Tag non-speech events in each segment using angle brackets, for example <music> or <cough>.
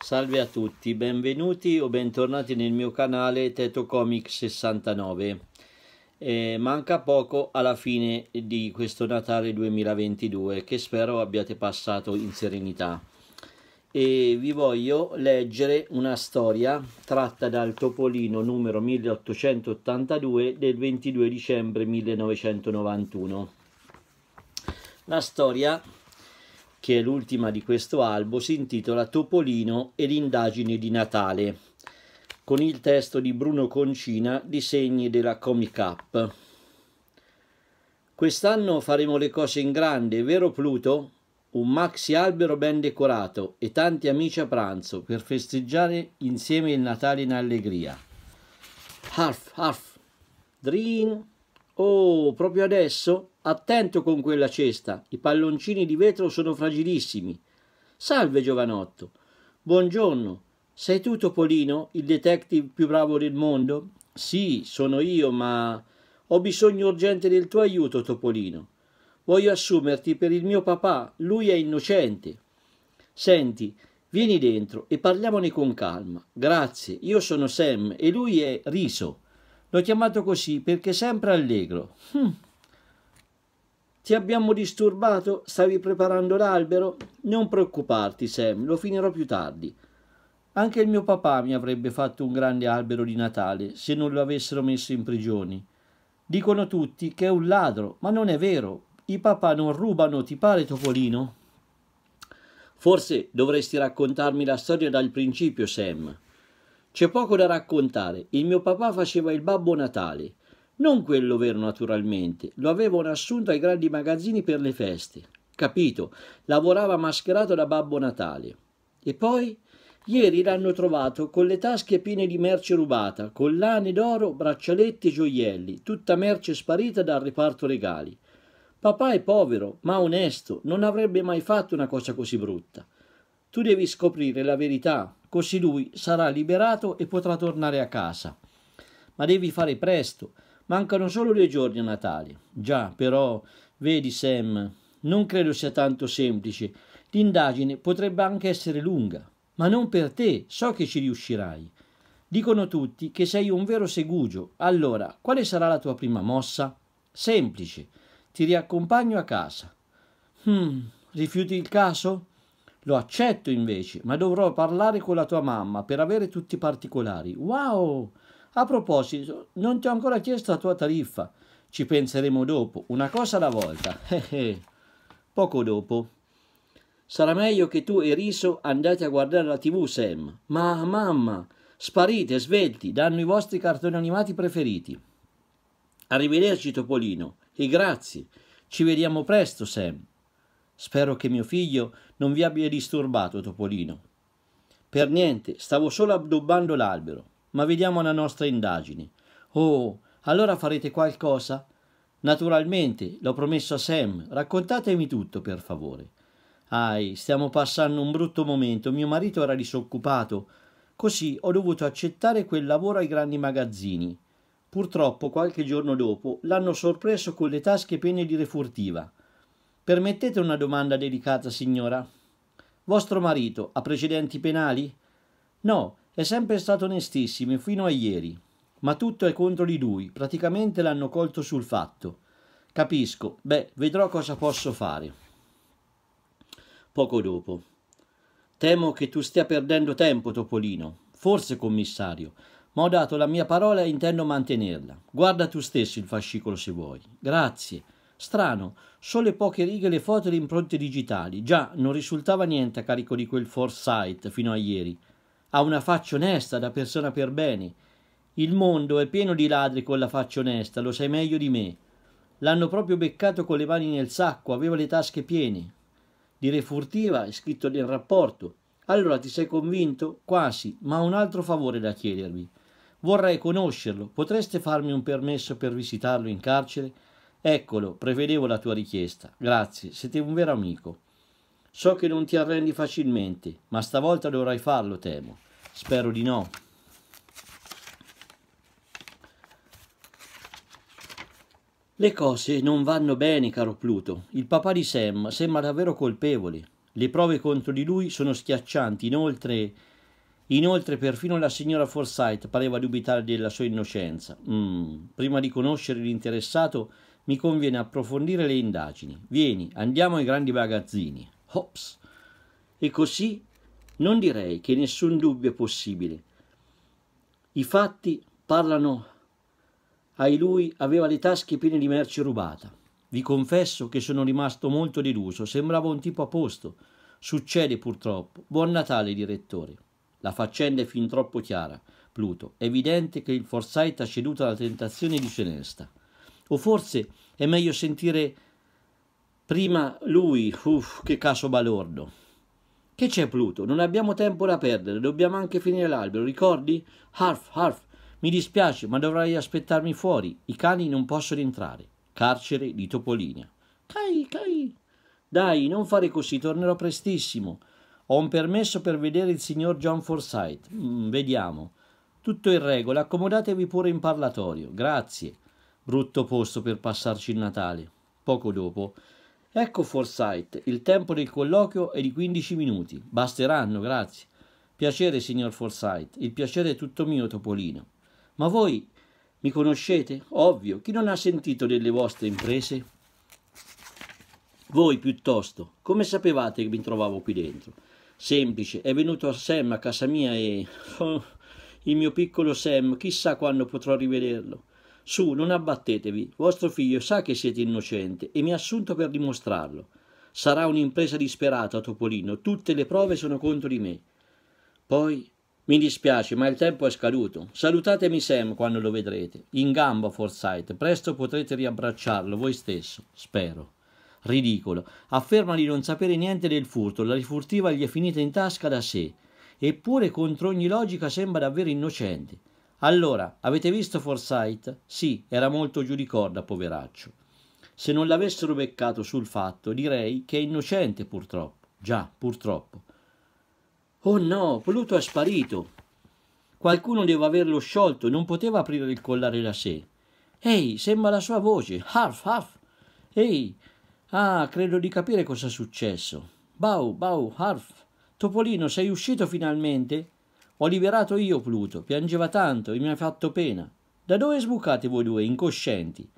Salve a tutti, benvenuti o bentornati nel mio canale Teto Comic 69. Eh, manca poco alla fine di questo Natale 2022 che spero abbiate passato in serenità. E vi voglio leggere una storia tratta dal Topolino numero 1882 del 22 dicembre 1991. La storia che è l'ultima di questo albo, si intitola Topolino e l'indagine di Natale, con il testo di Bruno Concina, disegni della Comic Up. Quest'anno faremo le cose in grande, vero Pluto? Un maxi albero ben decorato e tanti amici a pranzo per festeggiare insieme il Natale in allegria. Half, half, Drin. Oh, proprio adesso? Attento con quella cesta, i palloncini di vetro sono fragilissimi. Salve, giovanotto. Buongiorno. Sei tu Topolino, il detective più bravo del mondo? Sì, sono io, ma ho bisogno urgente del tuo aiuto, Topolino. Voglio assumerti per il mio papà, lui è innocente. Senti, vieni dentro e parliamone con calma. Grazie, io sono Sam e lui è Riso. L'ho chiamato così perché è sempre allegro. Hm. Ti abbiamo disturbato? Stavi preparando l'albero? Non preoccuparti, Sam, lo finirò più tardi. Anche il mio papà mi avrebbe fatto un grande albero di Natale se non lo avessero messo in prigione. Dicono tutti che è un ladro, ma non è vero. I papà non rubano, ti pare, Topolino? Forse dovresti raccontarmi la storia dal principio, Sam. C'è poco da raccontare. Il mio papà faceva il babbo Natale. Non quello vero naturalmente, lo avevano assunto ai grandi magazzini per le feste. Capito, lavorava mascherato da Babbo Natale. E poi? Ieri l'hanno trovato con le tasche piene di merce rubata, collane d'oro, braccialetti e gioielli, tutta merce sparita dal reparto regali. Papà è povero, ma onesto, non avrebbe mai fatto una cosa così brutta. Tu devi scoprire la verità, così lui sarà liberato e potrà tornare a casa. Ma devi fare presto, Mancano solo due giorni a Natale. Già, però, vedi Sam, non credo sia tanto semplice. L'indagine potrebbe anche essere lunga. Ma non per te, so che ci riuscirai. Dicono tutti che sei un vero segugio. Allora, quale sarà la tua prima mossa? Semplice. Ti riaccompagno a casa. Hmm, rifiuti il caso? Lo accetto invece, ma dovrò parlare con la tua mamma per avere tutti i particolari. Wow! A proposito, non ti ho ancora chiesto la tua tariffa. Ci penseremo dopo, una cosa alla volta. <laughs> Eh, eh. Poco dopo. Sarà meglio che tu e Riso andate a guardare la tv, Sam. Ma, mamma, sparite, svelti, danno i vostri cartoni animati preferiti. Arrivederci, Topolino, e grazie. Ci vediamo presto, Sam. Spero che mio figlio non vi abbia disturbato, Topolino. Per niente, stavo solo addobbando l'albero ma vediamo la nostra indagine. Oh, allora farete qualcosa? Naturalmente, l'ho promesso a Sam, raccontatemi tutto, per favore. Ai, stiamo passando un brutto momento, mio marito era disoccupato, così ho dovuto accettare quel lavoro ai grandi magazzini. Purtroppo, qualche giorno dopo, l'hanno sorpreso con le tasche piene di refurtiva. Permettete una domanda delicata, signora? Vostro marito ha precedenti penali? No, è sempre stato onestissimo fino a ieri, ma tutto è contro di lui, praticamente l'hanno colto sul fatto. Capisco, beh, vedrò cosa posso fare. Poco dopo. Temo che tu stia perdendo tempo, Topolino. Forse, commissario, ma ho dato la mia parola e intendo mantenerla. Guarda tu stesso il fascicolo se vuoi. Grazie. Strano, sole poche righe le foto e le impronte digitali. Già, non risultava niente a carico di quel Foresight fino a ieri ha una faccia onesta da persona per bene. Il mondo è pieno di ladri con la faccia onesta, lo sai meglio di me. L'hanno proprio beccato con le mani nel sacco, aveva le tasche piene. Dire furtiva è scritto nel rapporto. Allora ti sei convinto? Quasi, ma ho un altro favore da chiedervi. Vorrei conoscerlo. Potreste farmi un permesso per visitarlo in carcere? Eccolo, prevedevo la tua richiesta. Grazie, siete un vero amico. So che non ti arrendi facilmente, ma stavolta dovrai farlo, temo. Spero di no. Le cose non vanno bene, caro Pluto. Il papà di Sam sembra davvero colpevole. Le prove contro di lui sono schiaccianti, inoltre... Inoltre perfino la signora Forsyth pareva dubitare della sua innocenza. Mm. Prima di conoscere l'interessato mi conviene approfondire le indagini. Vieni, andiamo ai grandi magazzini. Hobbes. E così non direi che nessun dubbio è possibile. I fatti parlano ai lui aveva le tasche piene di merce rubata. Vi confesso che sono rimasto molto deluso, sembrava un tipo a posto. Succede purtroppo. Buon Natale, direttore. La faccenda è fin troppo chiara. Pluto, è evidente che il Forsyth ha ceduto alla tentazione di Celesta. O forse è meglio sentire Prima lui, uff, che caso balordo. Che c'è Pluto? Non abbiamo tempo da perdere, dobbiamo anche finire l'albero, ricordi? Harf, harf, mi dispiace, ma dovrai aspettarmi fuori. I cani non possono entrare. Carcere di Topolinia. Cai, cai. Dai, non fare così, tornerò prestissimo. Ho un permesso per vedere il signor John Forsyth. Mm, vediamo. Tutto in regola, accomodatevi pure in parlatorio. Grazie. Brutto posto per passarci il Natale. Poco dopo Ecco Forsyth, il tempo del colloquio è di 15 minuti. Basteranno, grazie. Piacere, signor Forsyth, il piacere è tutto mio, Topolino. Ma voi mi conoscete? Ovvio, chi non ha sentito delle vostre imprese? Voi piuttosto, come sapevate che mi trovavo qui dentro? Semplice, è venuto Sam a casa mia e... <laughs> il mio piccolo Sam, chissà quando potrò rivederlo. Su, non abbattetevi, vostro figlio sa che siete innocente e mi ha assunto per dimostrarlo. Sarà un'impresa disperata, Topolino, tutte le prove sono contro di me. Poi, mi dispiace, ma il tempo è scaduto. Salutatemi Sam quando lo vedrete. In gamba, Forsyth, presto potrete riabbracciarlo voi stesso, spero. Ridicolo. Afferma di non sapere niente del furto, la rifurtiva gli è finita in tasca da sé. Eppure contro ogni logica sembra davvero innocente. Allora, avete visto Forsyth? Sì, era molto giù di corda, poveraccio. Se non l'avessero beccato sul fatto, direi che è innocente, purtroppo. Già, purtroppo. Oh no, Pluto è sparito. Qualcuno deve averlo sciolto, non poteva aprire il collare da sé. Ehi, sembra la sua voce. Half, half. Ehi. Ah, credo di capire cosa è successo. Bau, bau, half. Topolino, sei uscito finalmente? Ho liberato io Pluto, piangeva tanto e mi ha fatto pena. Da dove sbucate voi due, incoscienti?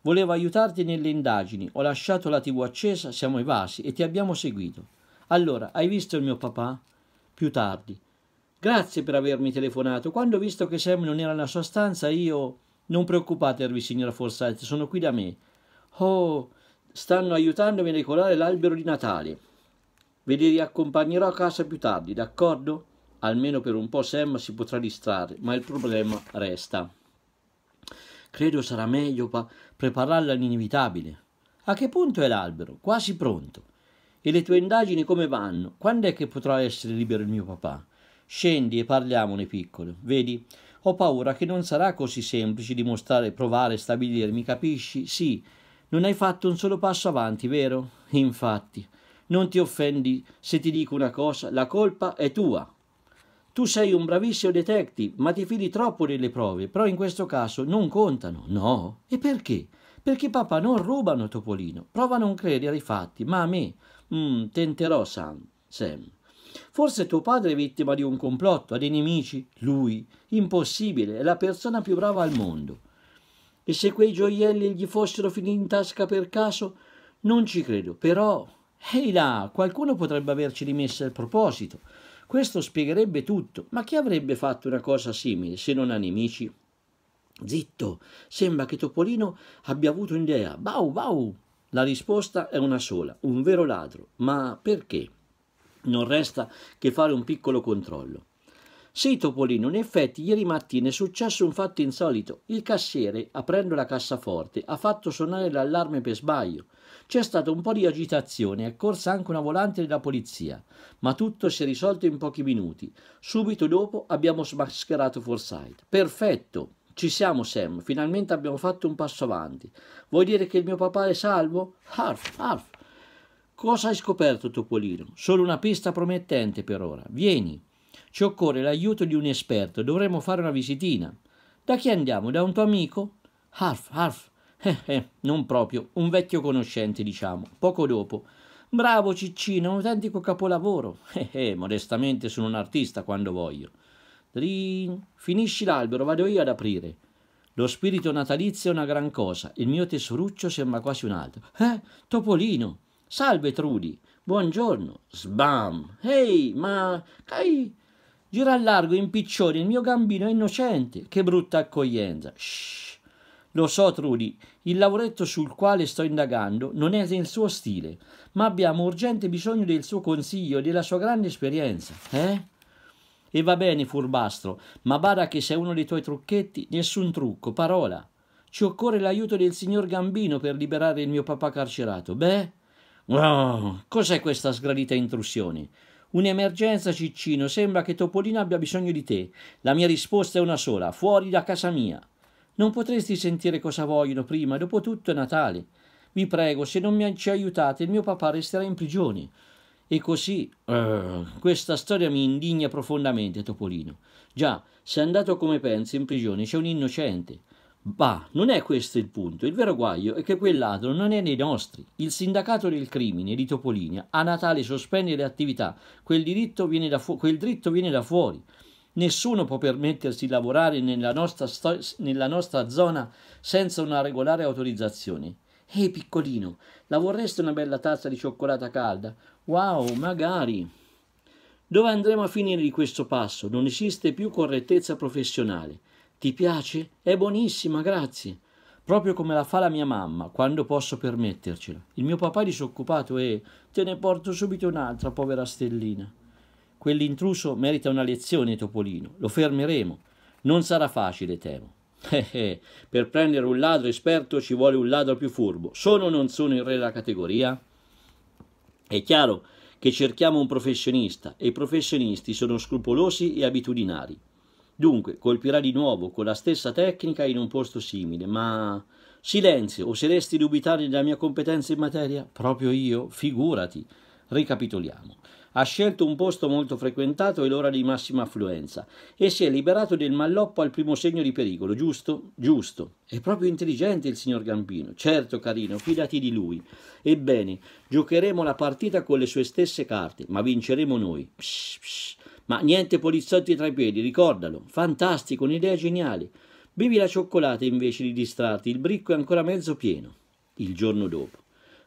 Volevo aiutarti nelle indagini, ho lasciato la tv accesa, siamo evasi e ti abbiamo seguito. Allora, hai visto il mio papà? Più tardi. Grazie per avermi telefonato. Quando ho visto che Sam non era nella sua stanza, io... Non preoccupatevi, signora Forsyth, sono qui da me. Oh, stanno aiutandomi a decorare l'albero di Natale. Ve li riaccompagnerò a casa più tardi, d'accordo? almeno per un po' Sam si potrà distrarre, ma il problema resta. Credo sarà meglio prepararla all'inevitabile. A che punto è l'albero? Quasi pronto. E le tue indagini come vanno? Quando è che potrà essere libero il mio papà? Scendi e parliamone, piccolo. Vedi, ho paura che non sarà così semplice dimostrare, provare, stabilirmi, capisci? Sì, non hai fatto un solo passo avanti, vero? Infatti, non ti offendi se ti dico una cosa, la colpa è tua. Tu sei un bravissimo detective, ma ti fidi troppo delle prove, però in questo caso non contano. No? E perché? Perché papà non rubano Topolino. Prova a non credere ai fatti, ma a me. Mm, tenterò, Sam. Sam. Forse tuo padre è vittima di un complotto, ha dei nemici. Lui. Impossibile, è la persona più brava al mondo. E se quei gioielli gli fossero finiti in tasca per caso? Non ci credo, però... Ehi là, qualcuno potrebbe averci rimesso il proposito. Questo spiegherebbe tutto, ma chi avrebbe fatto una cosa simile se non nemici? Zitto, sembra che Topolino abbia avuto un'idea. Bau, bau! La risposta è una sola, un vero ladro. Ma perché? Non resta che fare un piccolo controllo. Sì, Topolino in effetti ieri mattina è successo un fatto insolito. Il cassiere, aprendo la cassaforte, ha fatto suonare l'allarme per sbaglio. C'è stata un po' di agitazione, è corsa anche una volante della polizia, ma tutto si è risolto in pochi minuti. Subito dopo abbiamo smascherato Forsyth. Perfetto! Ci siamo, Sam, finalmente abbiamo fatto un passo avanti. Vuoi dire che il mio papà è salvo? Harf, harf! Cosa hai scoperto, Topolino? Solo una pista promettente per ora. Vieni! Ci occorre l'aiuto di un esperto, dovremmo fare una visitina. Da chi andiamo? Da un tuo amico? Harf, Harf. Eh, eh, non proprio, un vecchio conoscente, diciamo. Poco dopo. Bravo Ciccino, un autentico capolavoro. <laughs> Eh, eh, modestamente sono un artista quando voglio. Drin. Finisci l'albero, vado io ad aprire. Lo spirito natalizio è una gran cosa, il mio tesoruccio sembra quasi un altro. Eh, Topolino. Salve Trudi. Buongiorno. Sbam. Ehi, ma... Cai... Gira al largo in il mio gambino è innocente. Che brutta accoglienza. Shh. Lo so, Trudy, il lavoretto sul quale sto indagando non è nel suo stile, ma abbiamo urgente bisogno del suo consiglio e della sua grande esperienza. Eh? E va bene, furbastro, ma bada che se uno dei tuoi trucchetti, nessun trucco, parola. Ci occorre l'aiuto del signor Gambino per liberare il mio papà carcerato. Beh, wow, cos'è questa sgradita intrusione? Un'emergenza, Ciccino, sembra che Topolino abbia bisogno di te. La mia risposta è una sola, fuori da casa mia. Non potresti sentire cosa vogliono prima, dopo tutto è Natale. Vi prego, se non mi ci aiutate, il mio papà resterà in prigione. E così, uh, questa storia mi indigna profondamente, Topolino. Già, se è andato come pensi in prigione, c'è un innocente. Ma non è questo il punto, il vero guaio è che quel ladro non è nei nostri. Il sindacato del crimine di Topolinia a Natale sospende le attività, quel diritto viene da, fu- quel viene da fuori. Nessuno può permettersi di lavorare nella nostra, sto- nella nostra zona senza una regolare autorizzazione. Ehi piccolino, la vorreste una bella tazza di cioccolata calda? Wow, magari! Dove andremo a finire di questo passo? Non esiste più correttezza professionale. Ti piace? È buonissima, grazie. Proprio come la fa la mia mamma, quando posso permettercela. Il mio papà è disoccupato e te ne porto subito un'altra, povera stellina. Quell'intruso merita una lezione, Topolino. Lo fermeremo. Non sarà facile, temo. <laughs> Eh eh, per prendere un ladro esperto ci vuole un ladro più furbo. Sono o non sono il re della categoria? È chiaro che cerchiamo un professionista e i professionisti sono scrupolosi e abitudinari. Dunque, colpirà di nuovo con la stessa tecnica in un posto simile, ma... Silenzio, oseresti dubitare della mia competenza in materia? Proprio io? Figurati. Ricapitoliamo. Ha scelto un posto molto frequentato e l'ora di massima affluenza e si è liberato del malloppo al primo segno di pericolo, giusto? Giusto. È proprio intelligente il signor Gambino. Certo, carino, fidati di lui. Ebbene, giocheremo la partita con le sue stesse carte, ma vinceremo noi. Psh, psh. Ma niente poliziotti tra i piedi, ricordalo. Fantastico, un'idea geniale. Bevi la cioccolata invece di distrarti, il bricco è ancora mezzo pieno. Il giorno dopo.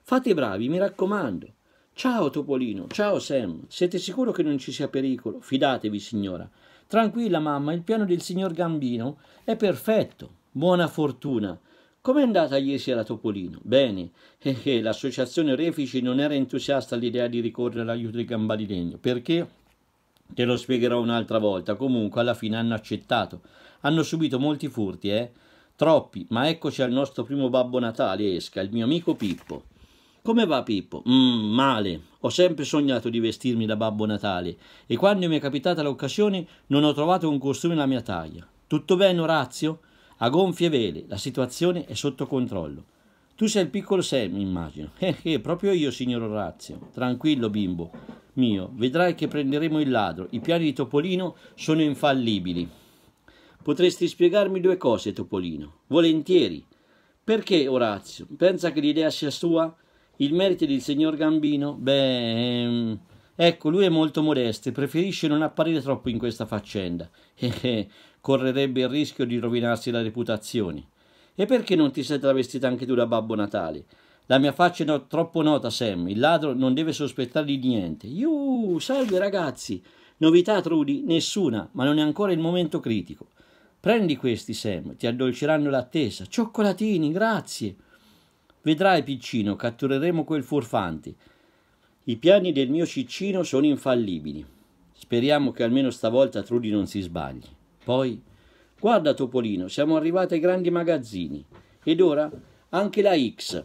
Fate bravi, mi raccomando. Ciao Topolino, ciao Sam. Siete sicuro che non ci sia pericolo? Fidatevi, signora. Tranquilla, mamma, il piano del signor Gambino è perfetto. Buona fortuna. Com'è andata ieri sera Topolino? Bene, eh, eh, l'associazione Refici non era entusiasta all'idea di ricorrere all'aiuto di Gamba Legno, perché Te lo spiegherò un'altra volta. Comunque, alla fine hanno accettato. Hanno subito molti furti, eh? Troppi, ma eccoci al nostro primo Babbo Natale, esca, il mio amico Pippo. Come va Pippo? Mmm, male. Ho sempre sognato di vestirmi da Babbo Natale e quando mi è capitata l'occasione non ho trovato un costume nella mia taglia. Tutto bene, Orazio? A gonfie vele, la situazione è sotto controllo. Tu sei il piccolo Sam, immagino. Eh, eh, proprio io, signor Orazio. Tranquillo, bimbo mio, vedrai che prenderemo il ladro. I piani di Topolino sono infallibili. Potresti spiegarmi due cose, Topolino. Volentieri. Perché, Orazio? Pensa che l'idea sia sua? Il merito del signor Gambino? Beh... Ehm... Ecco, lui è molto modesto e preferisce non apparire troppo in questa faccenda. Eh, eh, Correrebbe il rischio di rovinarsi la reputazione. E perché non ti sei travestita anche tu da Babbo Natale? La mia faccia è no troppo nota, Sam. Il ladro non deve sospettarli di niente. Iuuu, salve ragazzi! Novità, Trudy? Nessuna, ma non è ancora il momento critico. Prendi questi, Sam, ti addolceranno l'attesa. Cioccolatini, grazie. Vedrai, piccino, cattureremo quel furfante. I piani del mio ciccino sono infallibili. Speriamo che almeno stavolta Trudy non si sbagli. Poi... Guarda Topolino, siamo arrivati ai grandi magazzini. Ed ora anche la X.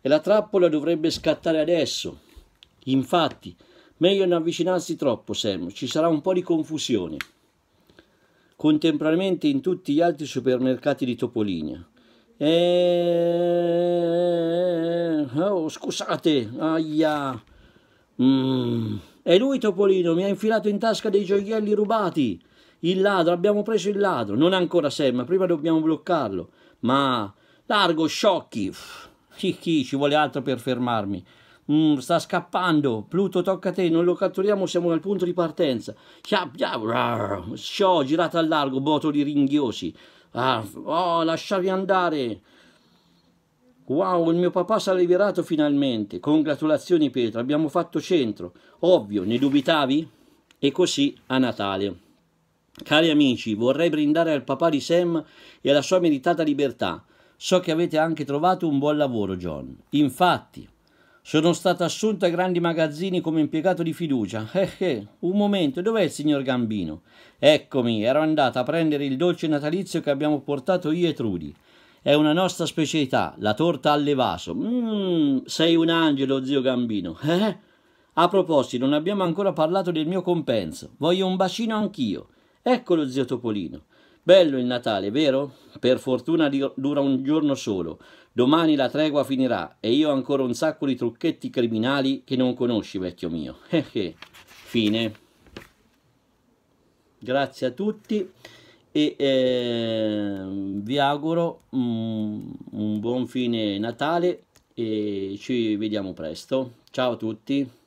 E la trappola dovrebbe scattare adesso. Infatti, meglio non avvicinarsi troppo, Sam, ci sarà un po' di confusione. Contemporaneamente in tutti gli altri supermercati di Topolinia. E... Eh, oh, scusate, aia. Mm. E lui, Topolino, mi ha infilato in tasca dei gioielli rubati. Il ladro, abbiamo preso il ladro. Non ancora Sam, ma prima dobbiamo bloccarlo. Ma largo, sciocchi. Chi chi, ci vuole altro per fermarmi. Mm, sta scappando. Pluto, tocca a te. Non lo catturiamo, siamo al punto di partenza. Sciò, girato al largo, botoli ringhiosi. Ah, oh, lasciavi andare. Wow, il mio papà si è liberato finalmente. Congratulazioni Pietro, abbiamo fatto centro. Ovvio, ne dubitavi? E così a Natale. Cari amici, vorrei brindare al papà di Sam e alla sua meritata libertà. So che avete anche trovato un buon lavoro, John. Infatti, sono stato assunto ai grandi magazzini come impiegato di fiducia. <laughs> Eh eh, un momento, dov'è il signor Gambino? Eccomi, ero andata a prendere il dolce natalizio che abbiamo portato io e Trudy. È una nostra specialità, la torta alle vaso. Mmm, sei un angelo, zio Gambino. Eh? A proposito, non abbiamo ancora parlato del mio compenso. Voglio un bacino anch'io. Ecco lo zio Topolino. Bello il Natale, vero? Per fortuna dura un giorno solo. Domani la tregua finirà e io ho ancora un sacco di trucchetti criminali che non conosci, vecchio mio. <laughs> Eh, eh. Fine. Grazie a tutti e eh, vi auguro un, un buon fine Natale e ci vediamo presto. Ciao a tutti.